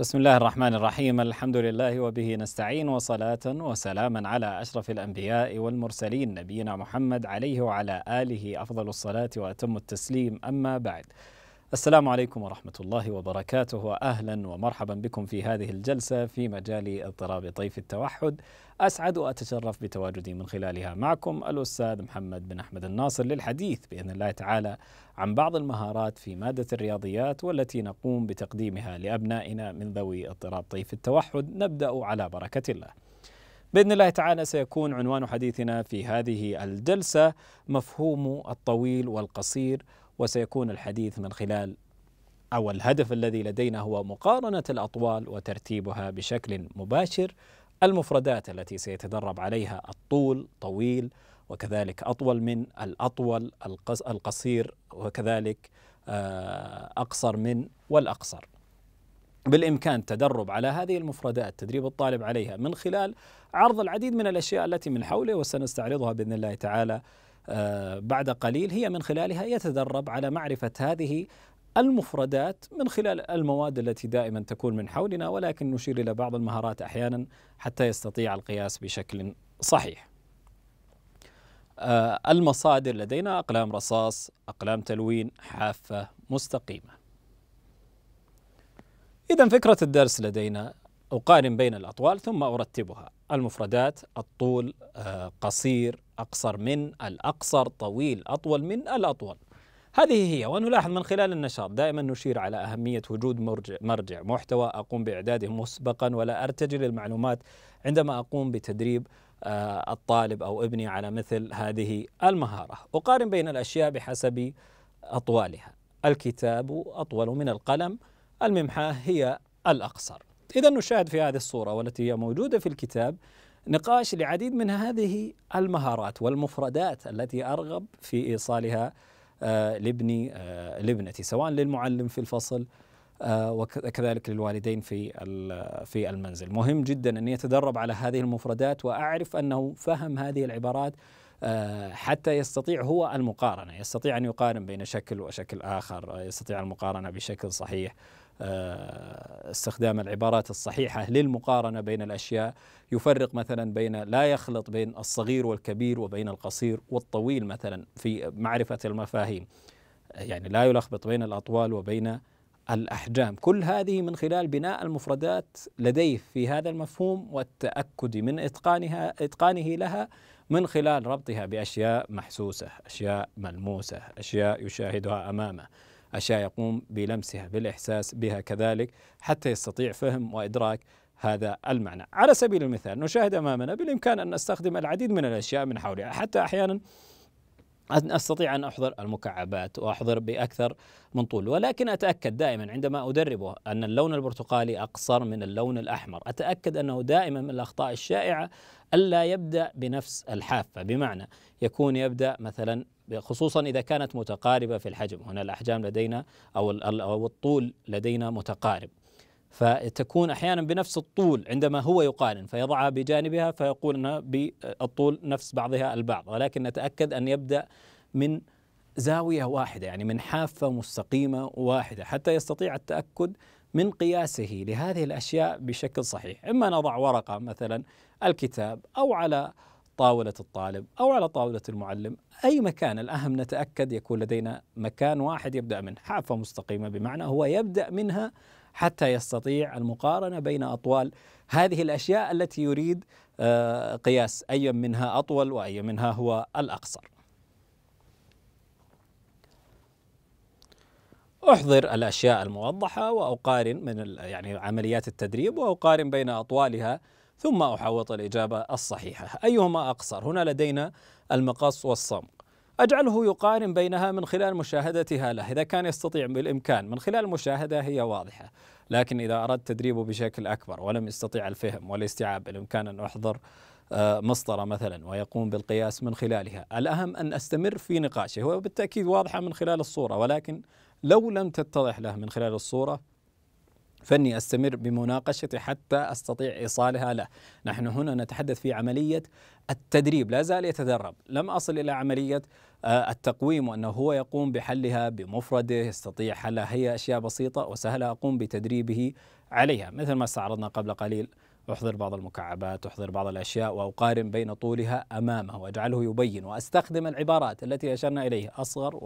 بسم الله الرحمن الرحيم الحمد لله وبه نستعين وصلاة وسلاما على أشرف الأنبياء والمرسلين نبينا محمد عليه وعلى آله أفضل الصلاة وأتم التسليم أما بعد السلام عليكم ورحمة الله وبركاته وأهلا ومرحبا بكم في هذه الجلسة في مجال اضطراب طيف التوحد أسعد وأتشرف بتواجدي من خلالها معكم الأستاذ محمد بن أحمد الناصر للحديث بإذن الله تعالى عن بعض المهارات في مادة الرياضيات والتي نقوم بتقديمها لأبنائنا من ذوي اضطراب طيف التوحد نبدأ على بركة الله باذن الله تعالى سيكون عنوان حديثنا في هذه الجلسه مفهوم الطويل والقصير وسيكون الحديث من خلال أو الهدف الذي لدينا هو مقارنة الأطوال وترتيبها بشكل مباشر المفردات التي سيتدرب عليها الطول طويل وكذلك أطول من الأطول القصير وكذلك آه، أقصر من والأقصر بالإمكان التدرب على هذه المفردات تدريب الطالب عليها من خلال عرض العديد من الأشياء التي من حوله وسنستعرضها بإذن الله تعالى آه، بعد قليل هي من خلالها يتدرب على معرفة هذه المفردات من خلال المواد التي دائما تكون من حولنا ولكن نشير إلى بعض المهارات أحيانا حتى يستطيع القياس بشكل صحيح آه، المصادر لدينا أقلام رصاص أقلام تلوين حافة مستقيمة إذا فكرة الدرس لدينا أقارن بين الأطوال ثم أرتبها المفردات الطول آه، قصير أقصر من الأقصر طويل أطول من الأطول هذه هي ونلاحظ من خلال النشاط دائما نشير على أهمية وجود مرجع, مرجع محتوى أقوم بإعداده مسبقا ولا أرتجل المعلومات عندما أقوم بتدريب آه، الطالب أو ابني على مثل هذه المهارة أقارن بين الأشياء بحسب أطوالها الكتاب أطول من القلم الممحاة هي الأقصر إذا نشاهد في هذه الصورة والتي هي موجودة في الكتاب نقاش لعديد من هذه المهارات والمفردات التي أرغب في إيصالها آه، لابني آه، لابنتي سواء للمعلم في الفصل آه، وكذلك للوالدين في في المنزل مهم جدا أن يتدرب على هذه المفردات وأعرف أنه فهم هذه العبارات حتى يستطيع هو المقارنة يستطيع أن يقارن بين شكل وشكل آخر يستطيع المقارنة بشكل صحيح آه، استخدام العبارات الصحيحة للمقارنة بين الأشياء يفرق مثلا بين لا يخلط بين الصغير والكبير وبين القصير والطويل مثلا في معرفة المفاهيم يعني لا يلخبط بين الأطوال وبين الأحجام كل هذه من خلال بناء المفردات لديه في هذا المفهوم والتأكد من إتقانها إتقانه لها من خلال ربطها بأشياء محسوسة أشياء ملموسة أشياء يشاهدها أمامه أشياء يقوم بلمسها بالإحساس بها كذلك حتى يستطيع فهم وإدراك هذا المعنى على سبيل المثال نشاهد أمامنا بالإمكان أن نستخدم العديد من الأشياء من حولها حتى أحيانا أن أستطيع أن أحضر المكعبات وأحضر بأكثر من طول ولكن أتأكد دائما عندما أدربه أن اللون البرتقالي أقصر من اللون الأحمر أتأكد أنه دائما من الأخطاء الشائعة ألا يبدأ بنفس الحافة بمعنى يكون يبدأ مثلا خصوصا إذا كانت متقاربة في الحجم هنا الأحجام لدينا أو الطول لدينا متقارب فتكون احيانا بنفس الطول عندما هو يقارن فيضعها بجانبها فيقول انها بالطول نفس بعضها البعض ولكن نتاكد ان يبدا من زاويه واحده يعني من حافه مستقيمه واحده حتى يستطيع التاكد من قياسه لهذه الاشياء بشكل صحيح اما نضع ورقه مثلا الكتاب او على طاولة الطالب أو على طاولة المعلم أي مكان الأهم نتأكد يكون لدينا مكان واحد يبدأ منه حافة مستقيمة بمعنى هو يبدأ منها حتى يستطيع المقارنة بين أطوال هذه الأشياء التي يريد آه، قياس أي منها أطول وأي منها هو الأقصر احضر الاشياء الموضحه واقارن من يعني عمليات التدريب واقارن بين اطوالها ثم أحوط الإجابة الصحيحة أيهما أقصر هنا لدينا المقص والصمغ أجعله يقارن بينها من خلال مشاهدتها له إذا كان يستطيع بالإمكان من خلال المشاهدة هي واضحة لكن إذا أردت تدريبه بشكل أكبر ولم يستطيع الفهم والاستيعاب بالإمكان أن أحضر آه، مسطرة مثلا ويقوم بالقياس من خلالها الأهم أن أستمر في نقاشه هو بالتأكيد واضحة من خلال الصورة ولكن لو لم تتضح له من خلال الصورة فني استمر بمناقشته حتى استطيع ايصالها له، نحن هنا نتحدث في عمليه التدريب، لا زال يتدرب، لم اصل الى عمليه آه، التقويم وانه هو يقوم بحلها بمفرده، يستطيع حلها هي اشياء بسيطه وسهله اقوم بتدريبه عليها، مثل ما استعرضنا قبل قليل أحضر بعض المكعبات أحضر بعض الأشياء وأقارن بين طولها أمامه وأجعله يبين وأستخدم العبارات التي أشرنا إليها أصغر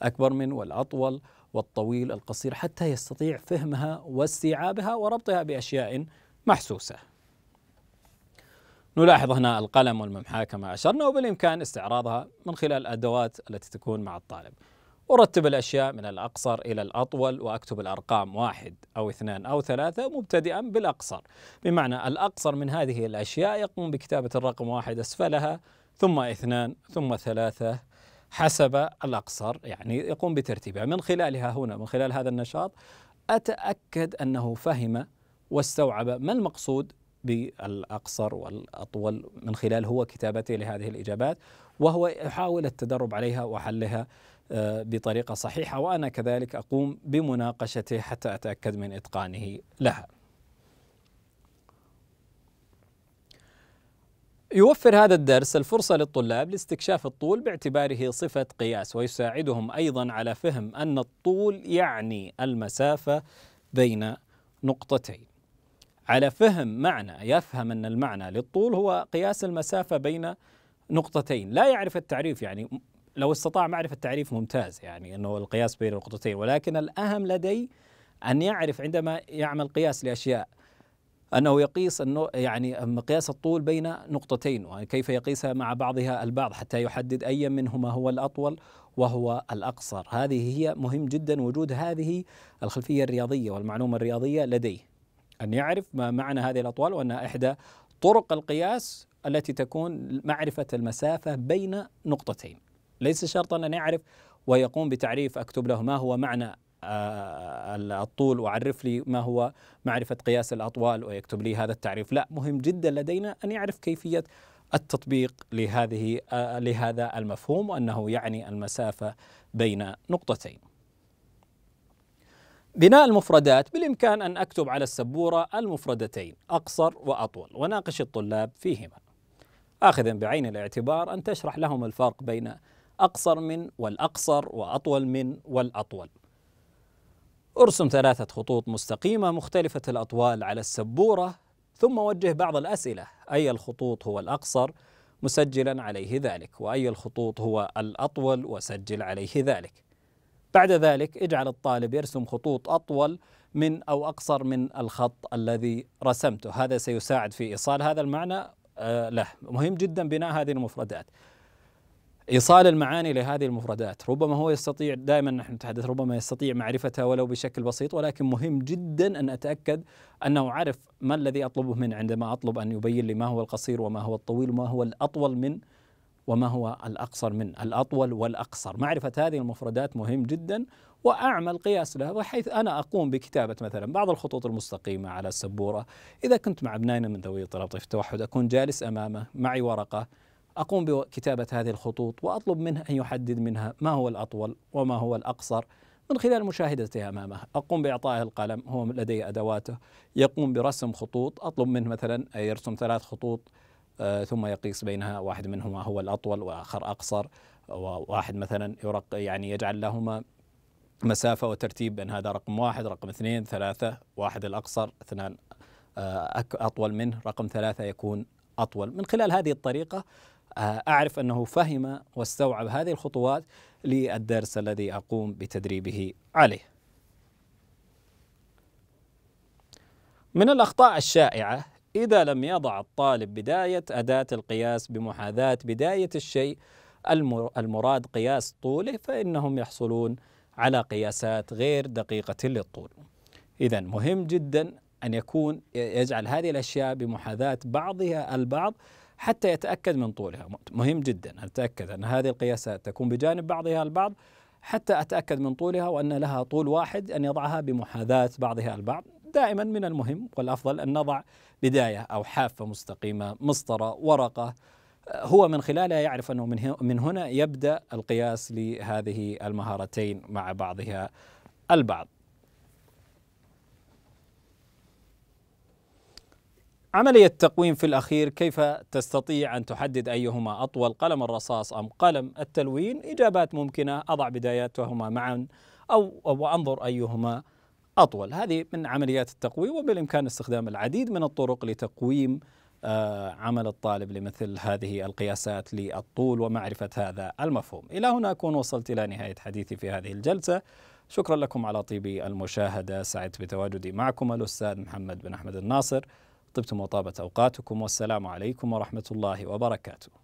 وأكبر من والأطول والطويل القصير حتى يستطيع فهمها واستيعابها وربطها بأشياء محسوسة نلاحظ هنا القلم والممحاة كما أشرنا وبالإمكان استعراضها من خلال الأدوات التي تكون مع الطالب أرتب الأشياء من الأقصر إلى الأطول وأكتب الأرقام واحد أو اثنان أو ثلاثة مبتدئا بالأقصر بمعنى الأقصر من هذه الأشياء يقوم بكتابة الرقم واحد أسفلها ثم اثنان ثم ثلاثة حسب الأقصر يعني يقوم بترتيبها من خلالها هنا من خلال هذا النشاط أتأكد أنه فهم واستوعب ما المقصود بالأقصر والأطول من خلال هو كتابته لهذه الإجابات وهو يحاول التدرب عليها وحلها آه، بطريقة صحيحة وأنا كذلك أقوم بمناقشته حتى أتأكد من إتقانه لها يوفر هذا الدرس الفرصة للطلاب لاستكشاف الطول باعتباره صفة قياس ويساعدهم أيضا على فهم أن الطول يعني المسافة بين نقطتين على فهم معنى يفهم أن المعنى للطول هو قياس المسافة بين نقطتين لا يعرف التعريف يعني لو استطاع معرفة التعريف ممتاز يعني أنه القياس بين النقطتين ولكن الأهم لدي أن يعرف عندما يعمل قياس لأشياء أنه يقيس أنه يعني مقياس الطول بين نقطتين وكيف يقيسها مع بعضها البعض حتى يحدد أي منهما هو الأطول وهو الأقصر هذه هي مهم جدا وجود هذه الخلفية الرياضية والمعلومة الرياضية لديه أن يعرف ما معنى هذه الأطوال وأنها إحدى طرق القياس التي تكون معرفة المسافة بين نقطتين ليس شرطا أن يعرف ويقوم بتعريف أكتب له ما هو معنى آه، الطول وعرف لي ما هو معرفة قياس الأطوال ويكتب لي هذا التعريف لا مهم جدا لدينا أن يعرف كيفية التطبيق لهذه آه، لهذا المفهوم وأنه يعني المسافة بين نقطتين بناء المفردات بالإمكان أن أكتب على السبورة المفردتين أقصر وأطول وناقش الطلاب فيهما آخذا بعين الاعتبار أن تشرح لهم الفرق بين أقصر من والأقصر وأطول من والأطول ارسم ثلاثة خطوط مستقيمة مختلفة الأطوال على السبورة ثم وجه بعض الأسئلة أي الخطوط هو الأقصر مسجلا عليه ذلك وأي الخطوط هو الأطول وسجل عليه ذلك بعد ذلك اجعل الطالب يرسم خطوط أطول من أو أقصر من الخط الذي رسمته هذا سيساعد في إيصال هذا المعنى آه، له مهم جدا بناء هذه المفردات إيصال المعاني لهذه المفردات ربما هو يستطيع دائما نحن نتحدث ربما يستطيع معرفتها ولو بشكل بسيط ولكن مهم جدا أن أتأكد أنه عرف ما الذي أطلبه منه عندما أطلب أن يبين لي ما هو القصير وما هو الطويل وما هو الأطول من وما هو الأقصر من الأطول والأقصر معرفة هذه المفردات مهم جدا وأعمل قياس لها بحيث أنا أقوم بكتابة مثلا بعض الخطوط المستقيمة على السبورة إذا كنت مع ابنائنا من ذوي اضطراب طيف التوحد أكون جالس أمامه معي ورقة أقوم بكتابة هذه الخطوط وأطلب منه أن يحدد منها ما هو الأطول وما هو الأقصر من خلال مشاهدته أمامه أقوم بإعطائه القلم هو لديه أدواته يقوم برسم خطوط أطلب منه مثلا أن يرسم ثلاث خطوط آه، ثم يقيس بينها واحد منهما هو الأطول وآخر أقصر وواحد مثلا يرق يعني يجعل لهما مسافة وترتيب بين هذا رقم واحد رقم اثنين ثلاثة واحد الأقصر اثنان آه، أطول منه رقم ثلاثة يكون أطول من خلال هذه الطريقة آه، أعرف أنه فهم واستوعب هذه الخطوات للدرس الذي أقوم بتدريبه عليه من الأخطاء الشائعة إذا لم يضع الطالب بداية أداة القياس بمحاذاة بداية الشيء المراد قياس طوله فإنهم يحصلون على قياسات غير دقيقة للطول إذا مهم جدا أن يكون يجعل هذه الأشياء بمحاذاة بعضها البعض حتى يتأكد من طولها مهم جدا أن أتأكد أن هذه القياسات تكون بجانب بعضها البعض حتى أتأكد من طولها وأن لها طول واحد أن يضعها بمحاذاة بعضها البعض دائما من المهم والافضل ان نضع بدايه او حافه مستقيمه مسطره ورقه آه، هو من خلالها يعرف انه من هنا يبدا القياس لهذه المهارتين مع بعضها البعض. عملية التقويم في الأخير كيف تستطيع أن تحدد أيهما أطول قلم الرصاص أم قلم التلوين إجابات ممكنة أضع بداياتهما معا أو وأنظر أيهما أطول هذه من عمليات التقويم وبالإمكان استخدام العديد من الطرق لتقويم آه، عمل الطالب لمثل هذه القياسات للطول ومعرفة هذا المفهوم إلى هنا أكون وصلت إلى نهاية حديثي في هذه الجلسة شكرا لكم على طيب المشاهدة سعدت بتواجدي معكم الأستاذ محمد بن أحمد الناصر طبتم وطابت أوقاتكم والسلام عليكم ورحمة الله وبركاته